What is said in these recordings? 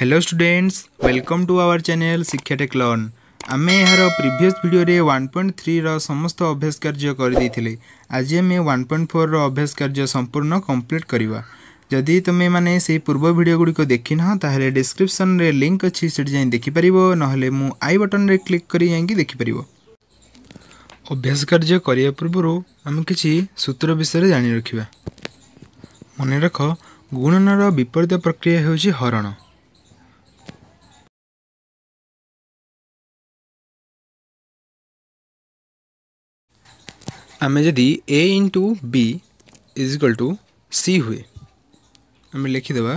hello students welcome to our channel Shikshatech learn आम यार previous video one point three रस्त अभ्यास कार्य करदे आज आम वन पॉइंट फोर रभ्यास कार्य संपूर्ण कम्प्लीट करवा जदि तुम्हें मैंने से पूर्व भिडियो गुड़िक ना तो डिस्क्रिप्सन रे लिंक अच्छी से देखिपर ना आई बटन में क्लिक कर देखिपर अभ्यास कार्य करने पूर्व आम कि सूत्र विषय जाणी रखा मन रख गुणन विपरीत प्रक्रिया हूँ हरण আমি যদি A into B is equal to C হুয়ে আমি লিখিদেবা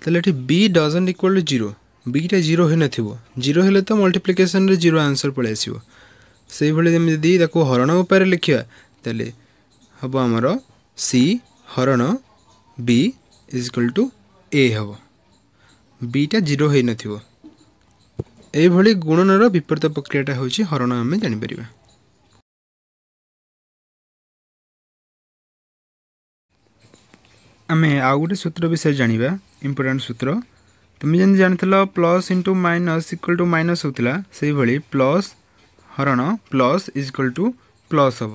তাহলে এটি B doesn't equal to zero বিটা জিরো হয়ে নথিব জিরো হলে তো মল্টিপ্লিকেসনরে জিরো আনসর পড়ে আসব সেইভাবে আমি যদি তাকে হরণ উপায়ে লিখিবা তাহলে হব আমার সি হরণ B is equal to A হব বিটা জিরো হয়ে নথিব এইভাবে গুণনর বিপরীত প্রক্রিয়াটা হচ্ছে হরণ আমি জাঁপার ଆମେ ଆଉ ଗୋଟେ ସୂତ୍ର ବିଷୟରେ ଜାଣିବା ଇମ୍ପୋର୍ଟାଣ୍ଟ ସୂତ୍ର ତୁମେ ଯେମିତି ଜାଣିଥିଲ plus into minus equal to minus ହେଉଥିଲା ସେଇଭଳି ପ୍ଲସ୍ ହରଣ ପ୍ଲସ୍ ଇଜିକ୍ୱାଲ୍ ଟୁ ପ୍ଲସ୍ ହେବ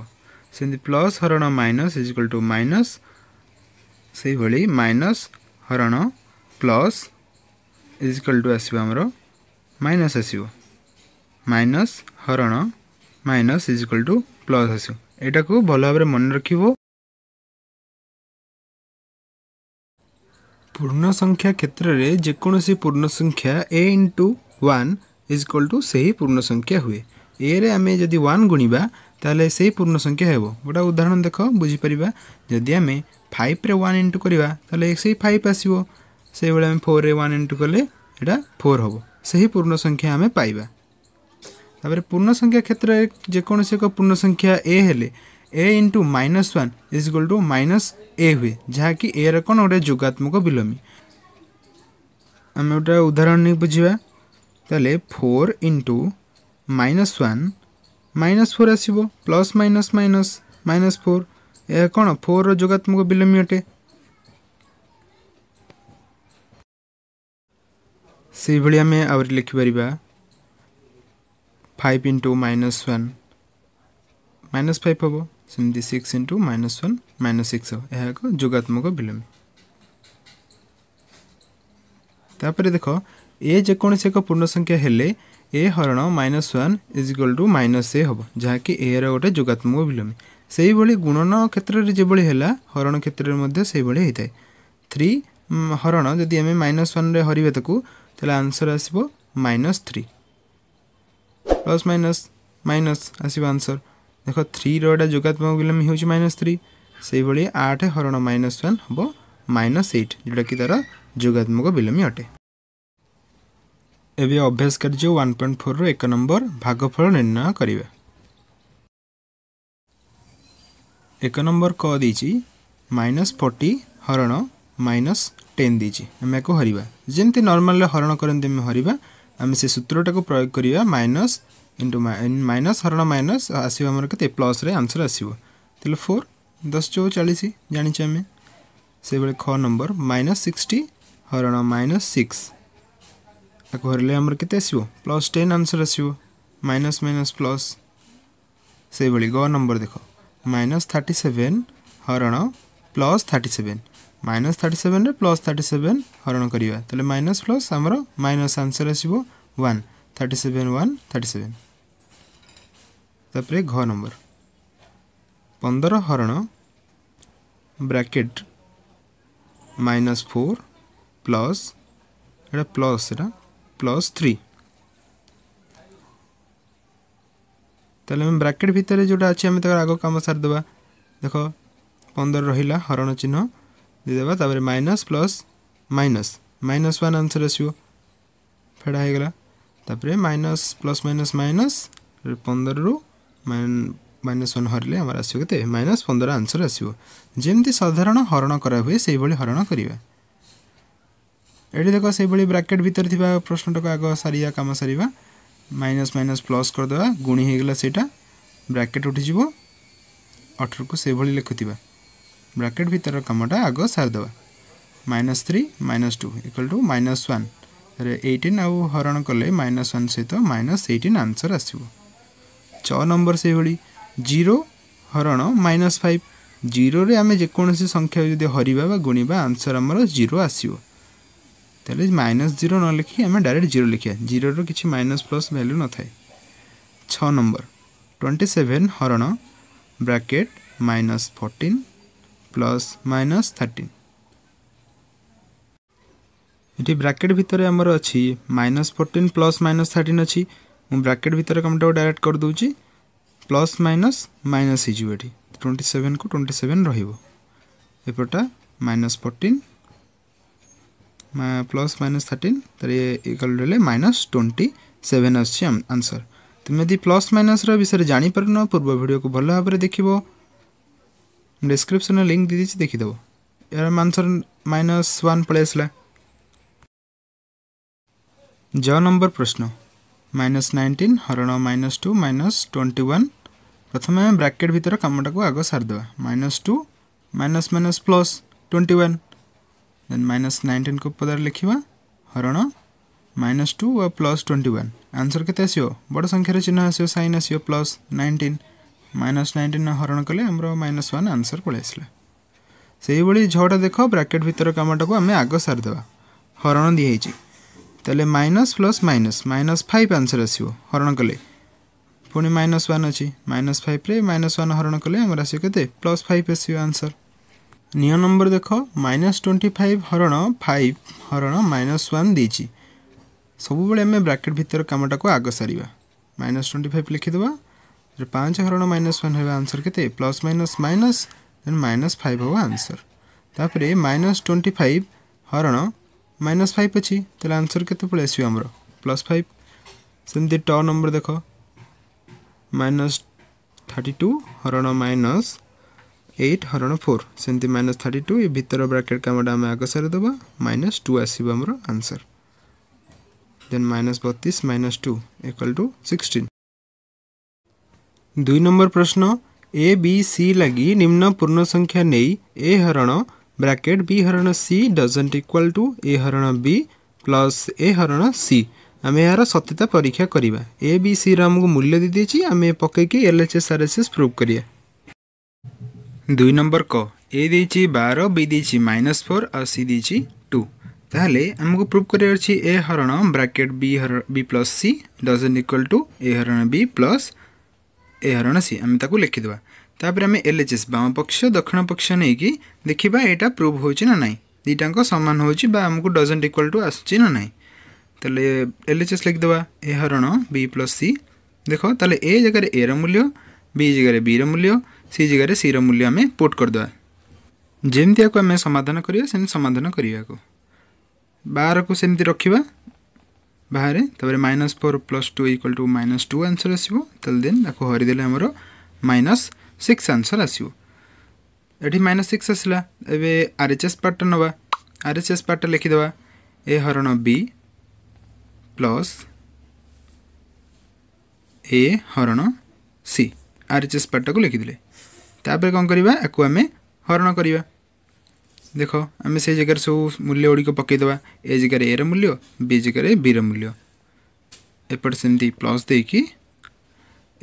ସେମିତି ପ୍ଲସ୍ ହରଣ ମାଇନସ୍ ଇଜିକ୍ୱାଲ୍ ଟୁ ମାଇନସ୍ ସେଇଭଳି ମାଇନସ୍ ହରଣ ପ୍ଲସ୍ ଇଜିକ୍ୱାଲ୍ ଟୁ ଆସିବ ଆମର ମାଇନସ୍ ଆସିବ ମାଇନସ୍ ହରଣ ମାଇନସ୍ ଇଜିକ୍ୱାଲ୍ ଟୁ ପ୍ଲସ୍ ଆସିବ ଏଇଟାକୁ ଭଲ ଭାବରେ ମନେ ରଖିବ पूर्ण संख्या क्षेत्र में जेकोसी पूर्ण संख्या A into one is equal to से ही पूर्ण संख्या हुए ए रे आम जदि वन गुणवा तेल से ही पूर्ण संख्या हो गोटे उदाहरण देख बुझीपर जदि आम फाइव्रे वन इंटू करवा फाइव आसो से फोर में वन इंटू कले फोर हे से ही पूर्ण संख्या आम पाइबा तापर पूर्ण संख्या क्षेत्र जेकोसी एक पूर्ण संख्या ए हेले A into minus one is equal to minus A हुए जहाँकि ए रहा गोटे जुगात्मक विलोमी आम गोटे उदाहरण नहीं बुझा तो four into minus one minus four आस plus minus minus minus four यह कौन फोर रुगात्मक विलोमी अटे से भाई आम आखिपर five into minus one minus five हम सेमती six into minus one minus six यह एक जुगात्मक विलोमी तापर देख ए जेकोसी एक पूर्ण संख्या हेले ए हरण minus one is equal to minus A हम जहाँ कि एर गोटे जुगात्मक विलोमी से ही गुणन क्षेत्र में जो है हरण क्षेत्र में थ्री हरण जदि आम माइनस वन हरवे आंसर आसब minus three plus minus minus आसो आंसर ଦେଖ ଥ୍ରୀର ଏଇଟା ଯୋଗାତ୍ମକ ବିଲମ୍ବ ହେଉଛି ମାଇନସ୍ ଥ୍ରୀ ସେହିଭଳି ଆଠ ହରଣ ମାଇନସ୍ ୱାନ୍ ହେବ ମାଇନସ୍ ଏଇଟ୍ ଯେଉଁଟାକି ତା'ର ଯୋଗାତ୍ମକ ବିଲମ୍ବ ଅଟେ ଏବେ ଅଭ୍ୟାସ କାର୍ଯ୍ୟ ୱାନ୍ ପଏଣ୍ଟ ଫୋର୍ରୁ ଏକ ନମ୍ବର ଭାଗଫଳ ନିର୍ଣ୍ଣୟ କରିବା ଏକ ନମ୍ବର କ ଦେଇଛି ମାଇନସ୍ ଫର୍ଟି ହରଣ ମାଇନସ୍ ଟେନ୍ ଦେଇଛି ଆମେ ଏହାକୁ ହରିବା ଯେମିତି ନର୍ମାଲରେ ହରଣ କରନ୍ତି ଆମେ ହରିବା ଆମେ ସେ ସୂତ୍ରଟାକୁ ପ୍ରୟୋଗ କରିବା ମାଇନସ୍ इंटु माइनस हरण माइनस आसमर के प्लस आंसर आसो तेल फोर दस चौ चालीस जाने आम से ख नंबर माइनस सिक्सटी हरण माइनस सिक्स आपको हरले आमर के प्लस टेन आंसर आसो माइनस माइनस प्लस से भाई ग नंबर देख माइनस थर्टी सेवेन हरण plus thirty seven minus thirty seven plus thirty seven हरण करवा माइनस प्लस आमर माइनस आंसर आसो one thirty seven one thirty seven तापर घ नंबर पंदर हरण bracket minus four plus eight plus plus three तेल ब्राकेट भितर जो अच्छे आम आग कम सारीद देख पंदर रहा हरण चिन्ह देदेबापर minus plus minus minus one answer आसो फेड़ा होगा माइनस प्लस माइनस माइनस पंदर रू ମାଇନସ୍ ୱାନ୍ ହରିଲେ ଆମର ଆସିବ କେତେ ମାଇନସ୍ ପନ୍ଦର ଆନ୍ସର୍ ଆସିବ ଯେମିତି ସାଧାରଣ ହରଣ କରାହୁଏ ସେହିଭଳି ହରଣ କରିବା ଏଠି ଦେଖ ସେହିଭଳି ବ୍ରାକେଟ୍ ଭିତରେ ଥିବା ପ୍ରଶ୍ନଟାକୁ ଆଗ ସାରିବା କାମ ସାରିବା ମାଇନସ୍ ମାଇନସ୍ ପ୍ଲସ୍ କରିଦେବା ଗୁଣି ହୋଇଗଲା ସେଇଟା ବ୍ରାକେଟ୍ ଉଠିଯିବ ଅଠରକୁ ସେଭଳି ଲେଖୁଥିବା ବ୍ରାକେଟ୍ ଭିତର କାମଟା ଆଗ ସାରିଦେବା minus three minus two equal to minus ୱାନ୍ରେ ଏଇଟିନ୍ ଆଉ ହରଣ କଲେ ମାଇନସ୍ ୱାନ୍ ସହିତ ମାଇନସ୍ ଏଇଟିନ୍ ଆନ୍ସର୍ ଆସିବ ଛଅ ନମ୍ବର ସେଇଭଳି ଜିରୋ ହରଣ ମାଇନସ୍ ଫାଇଭ୍ ଜିରୋରେ ଆମେ ଯେକୌଣସି ସଂଖ୍ୟା ଯଦି ହରିବା ବା ଗୁଣିବା ଆନ୍ସର୍ ଆମର ଜିରୋ ଆସିବ ତାହେଲେ ମାଇନସ୍ ଜିରୋ ନ ଲେଖି ଆମେ ଡାଇରେକ୍ଟ ଜିରୋ ଲେଖିବା ଜିରୋର କିଛି ମାଇନସ୍ ପ୍ଲସ୍ ଭ୍ୟାଲ୍ୟୁ ନଥାଏ ଛଅ ନମ୍ବର ଟ୍ୱେଣ୍ଟି ସେଭେନ୍ ହରଣ bracket minus fourteen plus minus thirteen ଏଠି ବ୍ରାକେଟ୍ ଭିତରେ ଆମର ଅଛି minus fourteen plus minus thirteen ଅଛି मुझे ब्राकेट भितर कमेंट डायरेक्ट करदे प्लस माइनस माइनस हो ट्वेंटी सेवेन को ट्वेंटी सेवेन रपटा minus fourteen plus minus thirteen तरीके रही है माइनस ट्वेंटी सेवेन आंसर तुम यदि प्लस माइनस विषय जापार न पूर्व भिड को भल भाव देख डिस्क्रिप्स लिंक दे दीजिए देखीदेव यार आंसर माइनस वन पलैसला ज नंबर प्रश्न মাইনস নাইনটিন হরণ minus two minus twenty one প্রথমে আমি ব্রাকেট ভিতর কামটা আগ সারিদেবা minus two minus minus plus twenty one then minus nineteen কু পদারে লিখবা হরণ মাইনস টু ও প্লস টোয়েন্টি ওয়ান আনসর কেতে আসব বড় সংখ্যার চিহ্ন আসব সাইন আসব প্লস নাইনটিন মাইনস নাইনটিন হরণ কলে আমার মাইনস ওয়ান আনসর পড়ে আসলা সেইভাবে ঝটা দেখ ব্রাকেট ভিতর কামটা আমি আগ সারিদেবা হরণ দিয়েছি तेल minus plus minus minus five answer आसो हरण कले पुणी माइनस वन अच्छी माइनस फाइव रे माइनस वन हरण कले आम आस प्लस फाइव आस आंसर निय नंबर देख माइनस ट्वेंटी फाइव हरण फाइव हरण माइनस वन दे सब ब्राकेट भितर कमटा को आग सर माइनस ट्वेंटी फाइव लिखिद पाँच हरण माइनस वन आंसर के plus minus minus then minus five हम आंसर तापर माइनस ट्वेंटी फाइव हरण ମାଇନସ୍ ଫାଇଭ୍ ଅଛି ତାହେଲେ ଆନ୍ସର୍ କେତେ ପଳେଇ ଆସିବ ଆମର ପ୍ଲସ୍ ଫାଇଭ୍ ସେମିତି ଟ ନମ୍ବର ଦେଖ ମାଇନସ୍ ଥାର୍ଟି ଟୁ ହରଣ ମାଇନସ୍ ଏଇଟ୍ ହରଣ ଫୋର୍ ସେମିତି ମାଇନସ୍ ଥାର୍ଟି ଟୁ ଏ ଭିତର ବ୍ରାକେଟ୍ କାମଟା ଆମେ ଆଗ ସାରିଦେବା ମାଇନସ୍ ଟୁ ଆସିବ ଆମର ଆନ୍ସର୍ ଦେନ୍ ମାଇନସ୍ ବତିଶ minus two equal to sixteen ଦୁଇ ନମ୍ବର ପ୍ରଶ୍ନ ଏ ବି ସି ଲାଗି ନିମ୍ନ ପୂର୍ଣ୍ଣ ସଂଖ୍ୟା ନେଇ ଏ ହରଣ ब्राकेट बी हरण C doesn't equal to A हरण बी प्लस ए हरण सी आम यार सत्यता परीक्षा करवा ए बी सी रमुक मूल्य देदे आम पकईकि L H S R S S prove करवा दुई नंबर क ए बार बी दे माइनस फोर आ सी दे टू ताल आमको प्रूव कर অছি এ হরণ बी বি হর B plus C doesn't equal to A হরণ বি প্লস এ হরণ সি ତାପରେ ଆମେ ଏଲ୍ ଏଚ୍ ଏସ୍ ବାମ ପକ୍ଷ ଦକ୍ଷିଣ ପକ୍ଷ ନେଇକି ଦେଖିବା ଏଇଟା ପ୍ରୁଭ୍ ହେଉଛି ନା ନାହିଁ ଦୁଇଟାଙ୍କ ସମାନ ହେଉଛି ବା ଆମକୁ ଡଜେଣ୍ଟ ଇକ୍ୱାଲ୍ ଟୁ ଆସୁଛି ନା ନାହିଁ ତାହେଲେ ଏଲ୍ ଏଚ୍ ଏସ୍ ଲେଖିଦେବା ଏ ହରଣ ବି ପ୍ଲସ୍ ସି ଦେଖ ତାହେଲେ ଏ ଜାଗାରେ ଏର ମୂଲ୍ୟ ବି ଜାଗାରେ ବିର ମୂଲ୍ୟ ସି ଜାଗାରେ ସିର ମୂଲ୍ୟ ଆମେ ପୁଟ୍ କରିଦେବା ଯେମିତି ଆକୁ ଆମେ ସମାଧାନ କରିବା ସେମିତି ସମାଧାନ କରିବାକୁ ବାହାରକୁ ସେମିତି ରଖିବା ବାହାରେ ତାପରେ minus four plus two equal to minus two answer ଆସିବ ତାହେଲେ ଦେନ୍ ତାକୁ ହରିଦେଲେ ଆମର ମାଇନସ୍ सिक्स आंसर आसो ये माइनस सिक्स आसला एवं आर एच एस पार्ट नवा आर एच एस पार्ट लिखिद ए हरण बी प्लस ए हरण C R H S part को लिखिदे कौन करवा हरण करवा देख आम से जगार सब मूल्य गुड़िक पकईद ए जगार ए रूल्य बी जगार बी रूल्य एपट सेमती प्लस देकी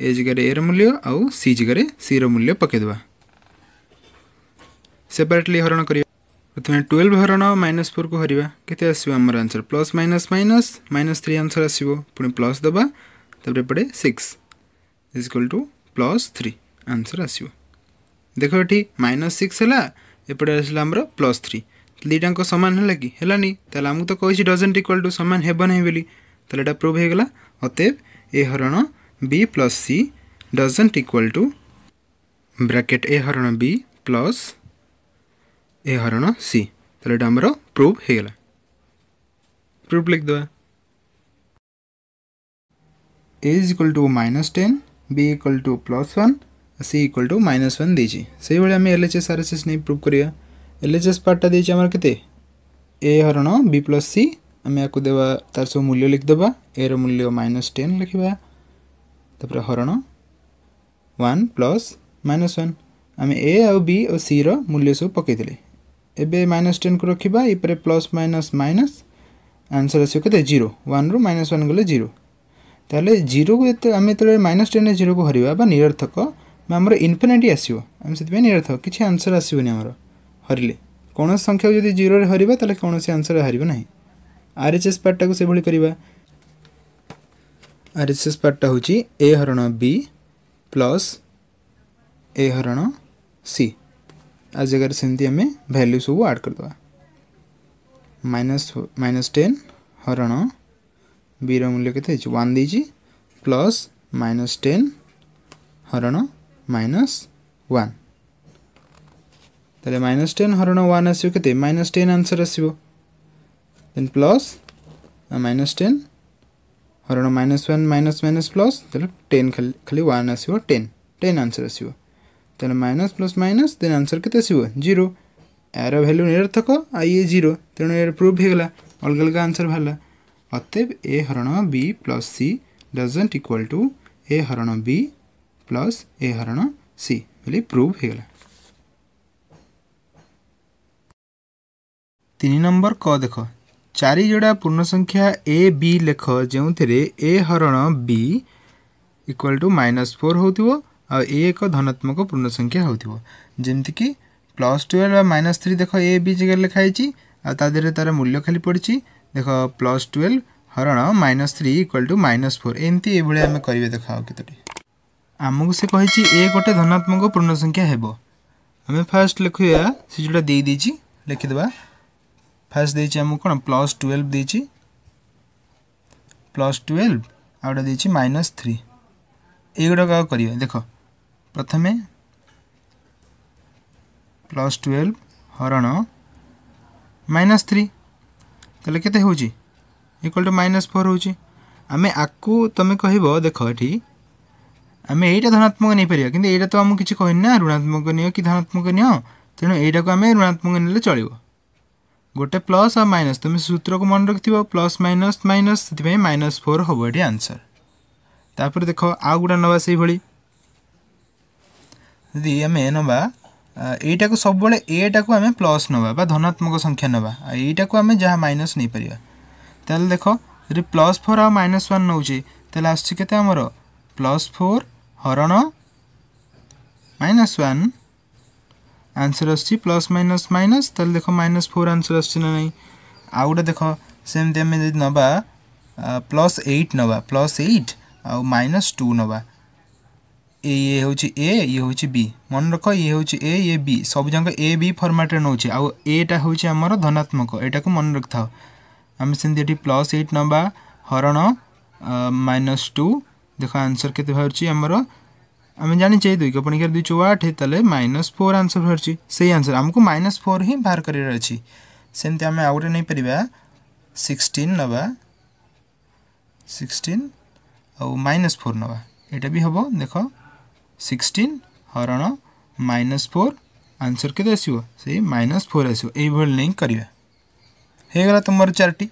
ए जगार ए रूल्य आउ सी जगार सी रूल्य पकईदे सेपरेटली हरण कर प्रथम ट्वेल्व हरण माइनस फोर को हरवा के आसर answer plus minus minus minus three answer आसो पुणी प्लस दवा तापर एपटे six is equal to plus three answer आसो देख ये माइनस सिक्स है आसला आमर प्लस थ्री दुईटा सामान है कि है आमको तो कही डजेंट इक्वाल टू सामान हेबना बोली तो यहाँ प्रूव होगा अतएव ए हरण b plus c doesn't equal to bracket A हरण বি প্লস এ हरण সি तो এটা আমার প্রুভ হয়ে গেল প্রুভ লিখিদেবা A is equal to minus ten B equal to plus one C equal to minus one देसी से भाई आम L H S R S S नहीं प्रूव करवा एल एच एस पार्टा देसी आम के हरण बी प्लस सी आम आपको देवा तार सब मूल्य लिखिदेवा ए रूल्य माइनस टेन लिखा तपाईँले हरण 1, प्लस मइनस वान् आमे एउ सी रो मूल्य सब पकेइ म टेन कु रकि यप्ल मइनस आन्सर आज जिरो वान रु मस वान् गिरो 10 आउँदै 0 को हरिबा बा निरर्थक इनफिनटी आसो अनि निरथक आन्सर नि निर हरिले कोनो संख्या जिरोले हर तन्सर हारि नै आरएचएस करिबा आर एस एस पार्टा हूँ ए हरण बी प्लस ए हरण सी आ जगार से भैल्यू सब आड करदे माइनस माइनस टेन हरण बी मूल्य के वन दे प्लस माइनस टेन हरण माइनस वन तेल माइनस टेन हरण वन आस माइनस टेन आंसर आसो देन प्लस माइनस टेन और एउटा minus one minus minus plus त्यसलाई टेन खालि खालि वान आसिव टेन टेन आन्सर आसिव ତାହେଲେ minus plus minus then answer କେତେ ଆସିବ ଜିରୋ ଏହାର ଭ୍ୟାଲ୍ୟୁ ନିରର୍ଥକ ଆଉ ଇଏ ଜିରୋ ତେଣୁ ଏହାର ପ୍ରୁଭ୍ ହେଇଗଲା ଅଲଗା ଅଲଗା ଆନ୍ସର୍ ବାହାରିଲା ଅତେବ ଏ ହରଣ B plus C doesn't equal to A ହରଣ ବି ପ୍ଲସ୍ ଏ ହରଣ ସି ବୋଲି ପ୍ରୁଭ୍ ହେଇଗଲା ତିନି ନମ୍ବର କ ଦେଖ चारिजोड़ा पूर्ण संख्या ए बी लेख जो थे ए हरण B equal to minus four हो एक धनात्मक पूर्ण संख्या होमती प्लस ट्वेल्व माइनस थ्री देख ए बी जगह लिखाई आदि तार मूल्य खाली पड़ी देख प्लस ट्वेल्व हरण minus three equal to minus four एमती ये आम कर देख कत आमको से कही ए गोटे धनात्मक पूर्ण संख्या हे आम फास्ट लिखा सी जोटा दे दीजिए फास्ट दे कौन प्लस ट्वेल्व दे प्लस ट्वेल्व आउटा दे माइनस थ्री युवा आगे कर देख प्रथम प्लस ट्वेल्व हरण माइनस थ्री तेल के इक्वल टू माइनस फोर होमें आपको तुम्हें कह देख ये आम यहीटा धनात्मक नहीं पार कि यहाँ तो आम कि कहनी ना ऋणात्मक नियो कि धनात्मक नियो तेणु यहीटा को आम ऋणात्मक नीले चलो गोटे प्लस आ माइनस तुम्हें सूत्र को मन रख प्लस माइनस माइनस से माइनस फोर हम ये आंसर तापर देख आ गोटा नवा से भाई आम नवा यहीटा सब एटा को आम प्लस नवा धनात्मक संख्या नवा यू आम जहाँ माइनस नहीं पार देख जो प्लस फोर आ माइनस वन नौचे तेल आसमर प्लस फोर हरण माइनस वन आंसर आस माइनस माइनस तेल देख माइनस फोर आंसर आसना ना आ गोटे देख सेमती आम नवा प्लस एट नवा प्लस एट आ माइनस टू नवा ए ये हूँ ए ये हूँ बी मन रख ये हूँ ए ये बी सब जाक ए बी फर्माट्रे नौ एटा हूँ आम धनात्मक यटा को मन रखि था आम से प्लस एट नवा हरण माइनस टू देख आंसर के आमर आम जाचे दुई को पणिकार दुई आठ तेल माइनस फोर आंसर बाहर से आंसर आमको माइनस फोर हिं बाहर करार सेमती आम आउ गए नहीं पार नवा सिक्सटीन आउ माइनस फोर नवा यहाँ भी हम देख सिक्सटीन हरण माइनस फोर आंसर के माइनस फोर आसो यही नहीं करवा ହେଇଗଲା ତୁମର ଚାରୋଟି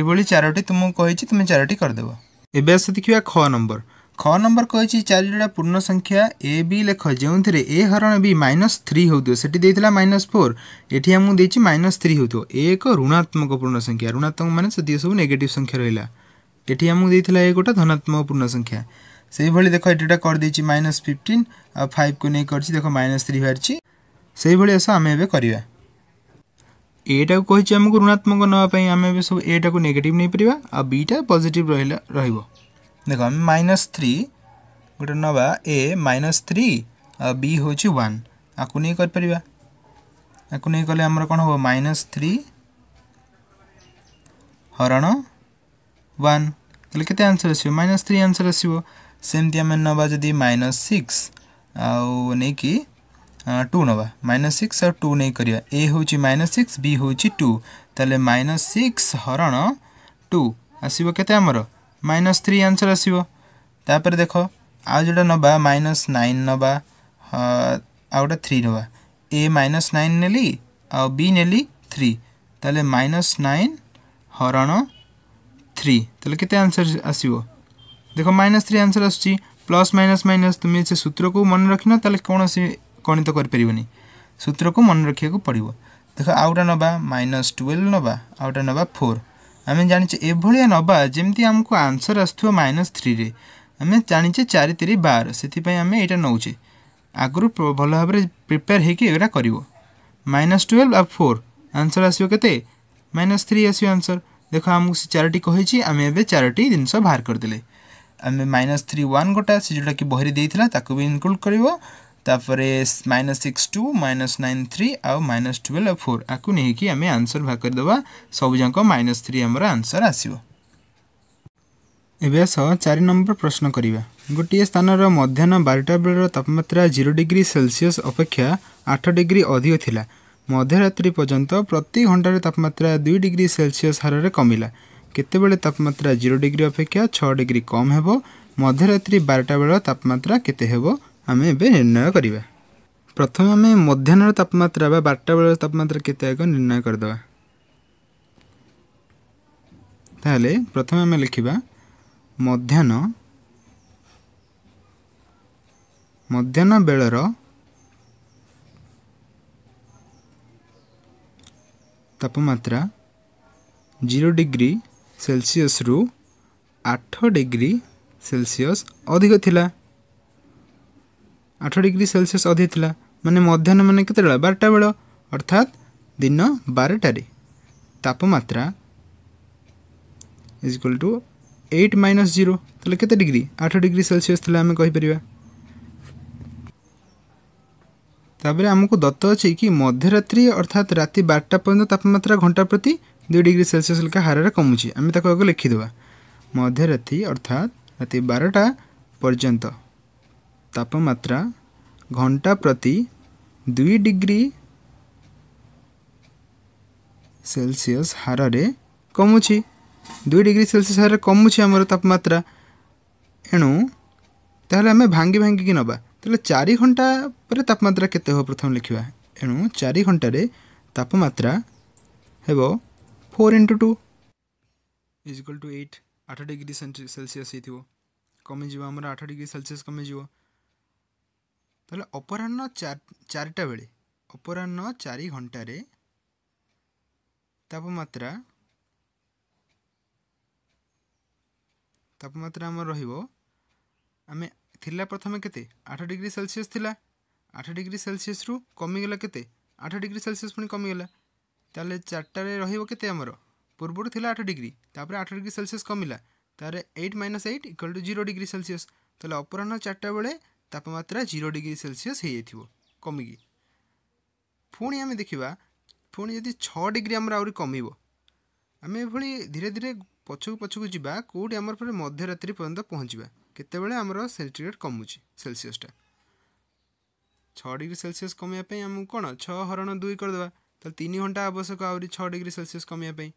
ଏଭଳି ଚାରୋଟି ତୁମକୁ କହିଛି ତୁମେ ଚାରୋଟି କରିଦେବ ଏବେ ଆସ ଦେଖିବା ଖ খ নম্বর কী চারিটা পূর্ণ সংখ্যা এ বি লেখ যে এ হরণ বি মাইনস থ্রি হোথ সেটি দিয়েছিল মাইনস ফোর এটি আমি দিয়েছি মাইনস থ্রি হোথ এ এক ঋণাত্মক পূর্ণ সংখ্যা ঋণাত্মক মানে সেটি সব নেগেটিভ সংখ্যা রহিলা এটি আমি দিয়েছিল এ গোটা ধনাত্মক পূর্ণ সংখ্যা সেইভাবে দেখ এটিটা করেদেছি মাইনস ফিফটিন আর ফাইভকে নিয়ে করছি দেখ মাইনস থ্রি বাহারি সেইভাবে আস আমি এবার করা ଏଇଟା କହିଛି ଆମକୁ ଋଣାତ୍ମକ ନେବା ପାଇଁ ଆମେ ଏବେ ସବୁ ଏଟାକୁ ନେଗେଟିଭ୍ ନେଇପାରିବା ଆଉ ବିଟା ପଜିଟିଭ୍ ରହିଲା ରହିବ देख माइनस थ्री गोटे नवा ए माइनस थ्री बी हूँ वन आपको नहीं कले आम कौन हम माइनस थ्री हरण वन के आंसर आस माइनस थ्री आंसर आसो आम ना जी माइनस सिक्स आई टू ना माइनस सिक्स और टू नहीं कर ए हूँ माइनस सिक्स बी हूँ टू तेल माइनस सिक्स हरण टू आसवे आमर माइनस थ्री आंसर आसो देख आ जोटा नवा माइनस नाइन नवा आ गोटे थ्री नवा ए माइनस नाइन नेली आ बी नेली थ्री तेल माइनस नाइन हरण थ्री तेल के आंसर आसो देख माइनस थ्री आंसर आस प्लस माइनस माइनस तुम्हें से सूत्र को मन रखिन तेल कौन गणित कर सूत्र को मन रखा पड़ो देख आउटा नवा माइनस ट्वेल्व नवा आउटा नवा फोर ଆମେ ଜାଣିଛେ ଏଭଳିଆ ନେବା ଯେମିତି ଆମକୁ ଆନ୍ସର୍ ଆସୁଥିବ ମାଇନସ୍ ଥ୍ରୀରେ ଆମେ ଜାଣିଛେ ଚାରି ତିରି ବାର ସେଥିପାଇଁ ଆମେ ଏଇଟା ନେଉଛେ ଆଗରୁ ଭଲ ଭାବରେ ପ୍ରିପେୟାର୍ ହେଇକି ଏଗୁଡ଼ା କରିବ ମାଇନସ୍ ଟୁଏଲ୍ଭ ଆଉ ଫୋର୍ ଆନ୍ସର୍ ଆସିବ କେତେ ମାଇନସ୍ ଥ୍ରୀ ଆସିବ ଆନ୍ସର୍ ଦେଖ ଆମକୁ ସେ ଚାରୋଟି କହିଛି ଆମେ ଏବେ ଚାରୋଟି ଜିନିଷ ବାହାର କରିଦେଲେ ଆମେ ମାଇନସ୍ ଥ୍ରୀ ୱାନ୍ ଗୋଟା ସେ ଯେଉଁଟାକି ବହିରେ ଦେଇଥିଲା ତାକୁ ବି ଇନକ୍ଲୁଡ଼ କରିବ तापर minus six two minus nine three आ माइनस ट्वेल्व फोर आपको नहींक आम आंसर भाग करदे सबूक माइनस थ्री आमर आंसर आसो एस चारि नंबर प्रश्न करवा गोटे स्थान मध्यान बारटा बेलर तापम्रा जीरो डिग्री सेलसीयस अपेक्षा आठ डिग्री अधिक था मध्यरात्रि पर्यटन प्रति घंटार तापम्रा दुई डिग्री सेलसीयस हार कमला केतम्रा जीरो डिग्री अपेक्षा छः डिग्री कम हो मध्यरात्रि बारटा बेल तापम्रा के आम एर्णय करवा प्रथम आम मध्यान तापम्रा बारटा बेल तापम्रा के निर्णय करदे प्रथम आम लिखा मध्यान मध्यान बेलर तापम्रा जीरो डिग्री सेलसीयस रु आठ डिग्री सेलसीयस अधिक थिला ଆଠ ଡିଗ୍ରୀ ସେଲସିୟସ୍ ଅଧିକ ଥିଲା ମାନେ ମଧ୍ୟାହ୍ନ ମାନେ କେତେବେଳେ ବାରଟା ବେଳ ଅର୍ଥାତ୍ ଦିନ ବାରଟାରେ ତାପମାତ୍ରା is equal to eight minus zero ତାହେଲେ କେତେ ଡିଗ୍ରୀ ଆଠ ଡିଗ୍ରୀ ସେଲସିୟସ୍ ଥିଲା ଆମେ କହିପାରିବା ତାପରେ ଆମକୁ ଦତ୍ତ ଅଛି କି ମଧ୍ୟରାତ୍ରି ଅର୍ଥାତ୍ ରାତି ବାରଟା ପର୍ଯ୍ୟନ୍ତ ତାପମାତ୍ରା ଘଣ୍ଟା ପ୍ରତି ଦୁଇ ଡିଗ୍ରୀ ସେଲସିୟସ୍ ଲେଖା ହାରରେ କମୁଛି ଆମେ ତାକୁ ଆଗ ଲେଖିଦେବା ମଧ୍ୟରାତ୍ରି ଅର୍ଥାତ୍ ରାତି ବାରଟା ପର୍ଯ୍ୟନ୍ତ तापमात्रा घंटा प्रति दुई डिग्री सेलसीयस हार कमुची दुई डिग्री सेलसीयस हार कमुची आमर तापमात्रा एणु तमें भांगी भांगी की ना तो चार घंटा पर तापमात्रा के प्रथम लिखा एणु चार घंटार तापमात्रा हो four into two is equal to eight आठ डिग्री सेलसीयस कमिजी आमर आठ डिग्री सेलसीयस कमिजी ତାହେଲେ ଅପରାହ୍ନ ଚାରିଟା ବେଳେ ଅପରାହ୍ନ ଚାରି ଘଣ୍ଟାରେ ତାପମାତ୍ରା ତାପମାତ୍ରା ଆମର ରହିବ ଆମେ ଥିଲା ପ୍ରଥମେ କେତେ ଆଠ ଡିଗ୍ରୀ ସେଲସିୟସ୍ ଥିଲା ଆଠ ଡିଗ୍ରୀ ସେଲସିୟସ୍ରୁ କମିଗଲା କେତେ ଆଠ ଡିଗ୍ରୀ ସେଲସିୟସ୍ ପୁଣି କମିଗଲା ତାହେଲେ ଚାରିଟାରେ ରହିବ କେତେ ଆମର ପୂର୍ବରୁ ଥିଲା ଆଠ ଡିଗ୍ରୀ ତାପରେ ଆଠ ଡିଗ୍ରୀ ସେଲସିୟସ୍ କମିଲା ତାହେଲେ eight minus eight equal to zero degree Celsius ତାହେଲେ ଅପରାହ୍ନ ଚାରିଟା ବେଳେ ତାପମାତ୍ରା ଜିରୋ ଡିଗ୍ରୀ ସେଲସିୟସ୍ ହେଇଯାଇଥିବ କମିକି ପୁଣି ଆମେ ଦେଖିବା ପୁଣି ଯଦି ଛଅ ଡିଗ୍ରୀ ଆମର ଆହୁରି କମିବ ଆମେ ଏଭଳି ଧୀରେ ଧୀରେ ପଛକୁ ପଛକୁ ଯିବା କେଉଁଠି ଆମର ପରେ ମଧ୍ୟରାତ୍ରି ପର୍ଯ୍ୟନ୍ତ ପହଞ୍ଚିବା କେତେବେଳେ ଆମର ସେଣ୍ଟିଗ୍ରେଡ଼ କମୁଛି ସେଲସିୟସ୍ଟା ଛଅ ଡିଗ୍ରୀ ସେଲସିୟସ୍ କମିବା ପାଇଁ ଆମକୁ କ'ଣ ଛଅ ହରଣ ଦୁଇ କରିଦେବା ତାହେଲେ ତିନି ଘଣ୍ଟା ଆବଶ୍ୟକ ଆହୁରି ଛଅ ଡିଗ୍ରୀ ସେଲସିୟସ୍ କମିବା ପାଇଁ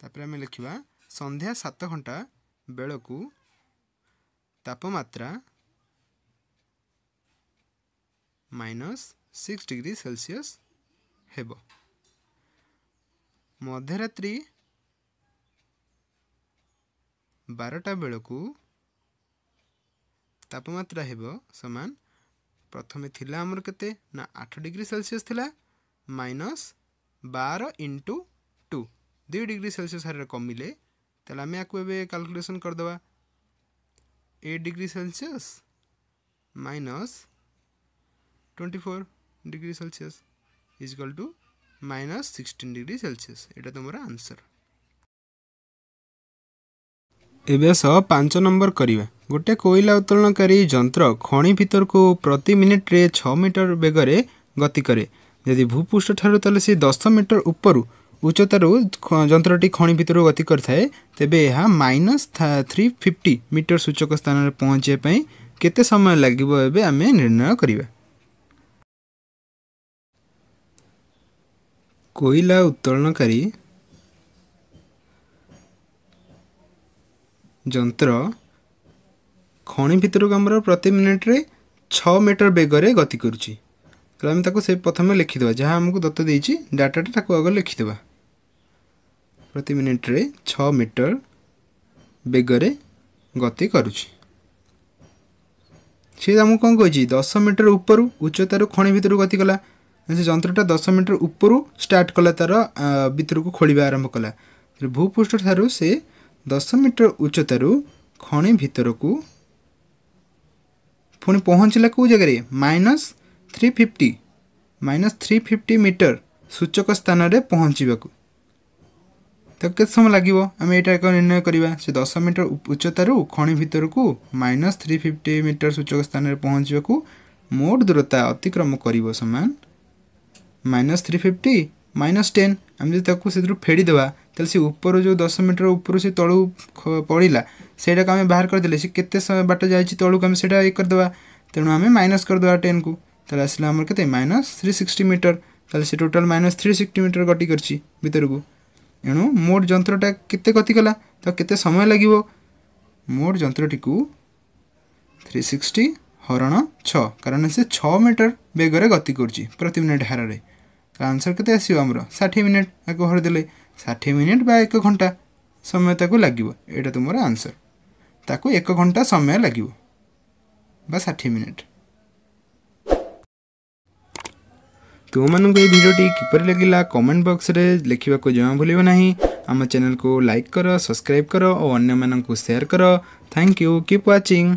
ତାପରେ ଆମେ ଲେଖିବା ସନ୍ଧ୍ୟା ସାତ ଘଣ୍ଟା ବେଳକୁ ତାପମାତ୍ରା ମାଇନସ୍ ସିକ୍ସ ଡିଗ୍ରୀ ସେଲସିୟସ୍ ହେବ ମଧ୍ୟରାତ୍ରି ବାରଟା ବେଳକୁ ତାପମାତ୍ରା ହେବ ସମାନ ପ୍ରଥମେ ଥିଲା ଆମର କେତେ ନା ଆଠ ଡିଗ୍ରୀ ସେଲସିୟସ୍ ଥିଲା ମାଇନସ୍ ବାର ଇଣ୍ଟୁ ଟୁ ଦୁଇ ଡିଗ୍ରୀ ସେଲସିୟସ୍ ହାରରେ କମିଲେ ତାହେଲେ ଆମେ ଆକୁ ଏବେ କାଲକୁଲେସନ୍ କରିଦେବା eight degree Celsius minus twenty four degree Celsius is equal to minus sixteen degree Celsius ଏଇଟା ତୁମର ଆନ୍ସର୍ ଏବେ ଆସ ପାଞ୍ଚ ନମ୍ବର କରିବା ଗୋଟିଏ କୋଇଲା ଉତ୍ତୋଳନକାରୀ ଯନ୍ତ୍ର ଖଣି ଭିତରକୁ ପ୍ରତି ମିନିଟ୍ରେ ଛଅ ମିଟର ବେଗରେ ଗତି କରେ ଯଦି ଭୂପୃଷ୍ଠ ଠାରୁ ତାହେଲେ ସେ ଦଶ ମିଟର ଉପରୁ ଉଚ୍ଚତାରୁ ଯନ୍ତ୍ରଟି ଖଣି ଭିତରକୁ ଗତି କରିଥାଏ ତେବେ ଏହା ମାଇନସ୍ ଥ୍ରୀ ଫିଫ୍ଟି ମିଟର ସୂଚକ ସ୍ଥାନରେ ପହଞ୍ଚିବା ପାଇଁ କେତେ ସମୟ ଲାଗିବ ଏବେ ଆମେ ନିର୍ଣ୍ଣୟ କରିବା କୋଇଲା ଉତ୍ତୋଳନକାରୀ ଯନ୍ତ୍ର ଖଣି ଭିତରକୁ ଆମର ପ୍ରତି ମିନିଟ୍ରେ ଛଅ ମିଟର ବେଗରେ ଗତି କରୁଛି ତାହେଲେ ଆମେ ତାକୁ ସେ ପ୍ରଥମେ ଲେଖିଦେବା ଯାହା ଆମକୁ ଦତ୍ତ ଦେଇଛି ଡାଟାଟା ତାକୁ ଆଗ ଲେଖିଦେବା ପ୍ରତି ମିନିଟରେ ଛଅ ମିଟର ବେଗରେ ଗତି କରୁଛି ସେ ଆମକୁ କ'ଣ କହିଛି ଦଶ ମିଟର ଉପରୁ ଉଚ୍ଚତାରୁ ଖଣି ଭିତରୁ ଗତି କଲା ସେ ଯନ୍ତ୍ରଟା ଦଶ ମିଟର ଉପରୁ ଷ୍ଟାର୍ଟ କଲା ତା'ର ଭିତରକୁ ଖୋଳିବା ଆରମ୍ଭ କଲା ଭୂପୃଷ୍ଠଠାରୁ ସେ ଦଶ ମିଟର ଉଚ୍ଚତାରୁ ଖଣି ଭିତରକୁ ପୁଣି ପହଞ୍ଚିଲା କେଉଁ ଜାଗାରେ minus three fifty minus three fifty metre ସୂଚକ ସ୍ଥାନରେ ପହଞ୍ଚିବାକୁ ତାକୁ କେତେ ସମୟ ଲାଗିବ ଆମେ ଏଇଟା ଏକ ନିର୍ଣ୍ଣୟ କରିବା ସେ ଦଶ ମିଟର ଉଚ୍ଚତାରୁ ଖଣି ଭିତରକୁ ମାଇନସ୍ ଥ୍ରୀ ଫିଫ୍ଟି ମିଟର ସୂଚକ ସ୍ଥାନରେ ପହଞ୍ଚିବାକୁ ମୋଟ ଦୂରତା ଅତିକ୍ରମ କରିବ ସମାନ minus three fifty minus ten ଆମେ ଯଦି ତାକୁ ସେଥିରୁ ଫେଡ଼ିଦେବା ତାହେଲେ ସେ ଉପରୁ ଯେଉଁ ଦଶ ମିଟର ଉପରୁ ସେ ତଳୁ ପଡ଼ିଲା ସେଇଟାକୁ ଆମେ ବାହାର କରିଦେଲେ ସେ କେତେ ବାଟ ଯାଇଛି ତଳକୁ ଆମେ ସେଇଟା ଇଏ କରିଦେବା ତେଣୁ ଆମେ ମାଇନସ୍ କରିଦେବା ଟେନ୍କୁ ତାହେଲେ ଆସିଲା ଆମର କେତେ ମାଇନସ୍ ଥ୍ରୀ ସିକ୍ସଟି ମିଟର ତାହେଲେ ସେ total minus three sixty metre ଗଟି କରିଛି ଭିତରକୁ ଏଣୁ ମୋର ଯନ୍ତ୍ରଟା କେତେ ଗତି କଲା ତ କେତେ ସମୟ ଲାଗିବ ମୋର ଯନ୍ତ୍ରଟିକୁ ଥ୍ରୀ ସିକ୍ସଟି ହରଣ ଛଅ କାରଣ ସେ ଛଅ ମିଟର ବେଗରେ ଗତି କରୁଛି ପ୍ରତି ମିନିଟ୍ ହାରରେ ତ ଆନ୍ସର କେତେ ଆସିବ ଆମର ଷାଠିଏ ମିନିଟ୍ ଆକୁ ହରିଦେଲେ ଷାଠିଏ ମିନିଟ୍ ବା ଏକ ଘଣ୍ଟା ସମୟ ତାକୁ ଲାଗିବ ଏଇଟା ତୁମର ଆନ୍ସର ତାକୁ ଏକ ଘଣ୍ଟା ସମୟ ଲାଗିବ ବା ଷାଠିଏ ମିନିଟ୍ तुम मैं भिडियो किपर लगे कमेंट बक्स में लिखा को जमा भूल आम चेल को लाइक कर सब्सक्राइब कर और अन्न मान सेयार कर थैंक यू कीप वाचिंग